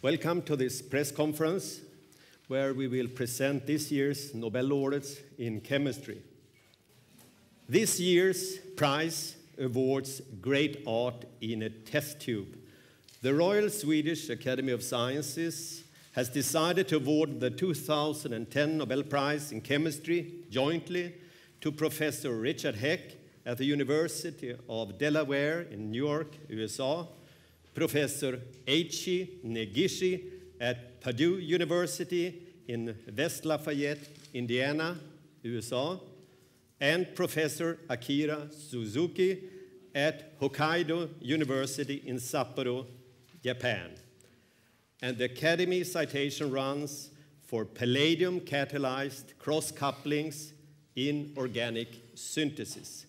Welcome to this press conference where we will present this year's Nobel laureates in chemistry. This year's prize awards great art in a test tube. The Royal Swedish Academy of Sciences has decided to award the 2010 Nobel Prize in Chemistry jointly to Professor Richard Heck at the University of Delaware in New York, USA, Professor Eichi Negishi at Purdue University in West Lafayette, Indiana, USA, and Professor Akira Suzuki at Hokkaido University in Sapporo, Japan. And the Academy citation runs for palladium-catalyzed cross-couplings in organic synthesis.